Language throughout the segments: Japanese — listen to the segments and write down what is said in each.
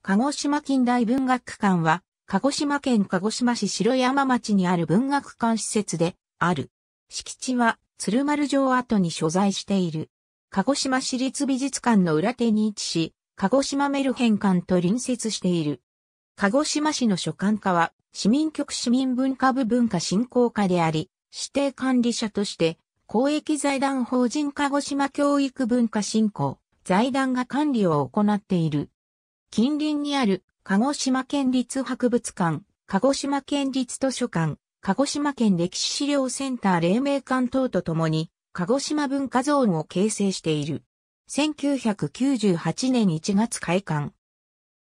鹿児島近代文学館は、鹿児島県鹿児島市白山町にある文学館施設である。敷地は鶴丸城跡に所在している。鹿児島市立美術館の裏手に位置し、鹿児島メルヘン館と隣接している。鹿児島市の所管課は、市民局市民文化部文化振興課であり、指定管理者として、公益財団法人鹿児島教育文化振興財団が管理を行っている。近隣にある鹿児島県立博物館、鹿児島県立図書館、鹿児島県歴史資料センター黎明館等とともに、鹿児島文化ゾーンを形成している。1998年1月開館。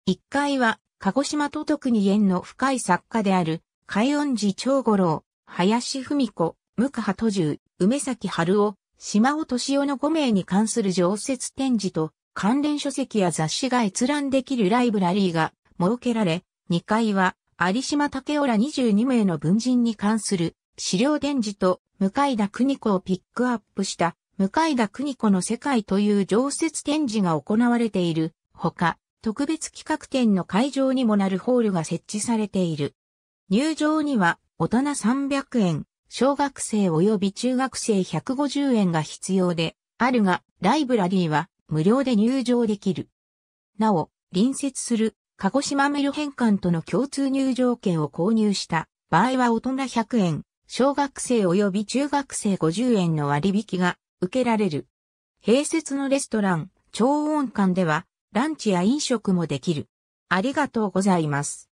1階は、鹿児島都特に縁の深い作家である、海音寺長五郎、林文子、無波途十、梅崎春夫、島尾敏夫の5名に関する常設展示と、関連書籍や雑誌が閲覧できるライブラリーが設けられ、2階は有島武雄ら22名の文人に関する資料展示と向田邦子をピックアップした向田邦子の世界という常設展示が行われているほか、特別企画展の会場にもなるホールが設置されている。入場には大人300円、小学生及び中学生150円が必要で、あるが、ライブラリーは無料で入場できる。なお、隣接する鹿児島メル変換との共通入場券を購入した場合は大人100円、小学生及び中学生50円の割引が受けられる。併設のレストラン、超音館ではランチや飲食もできる。ありがとうございます。